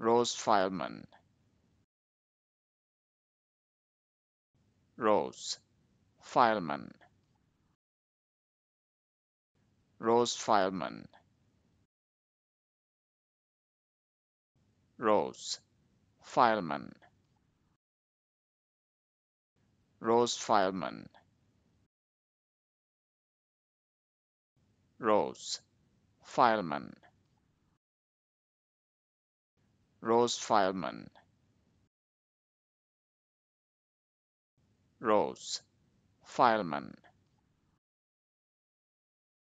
Rose Fileman. Rose Fileman. Rose Fileman. Rose Fileman. Rose Fileman. Rose Fileman. Rose Fileman. Rose Fileman.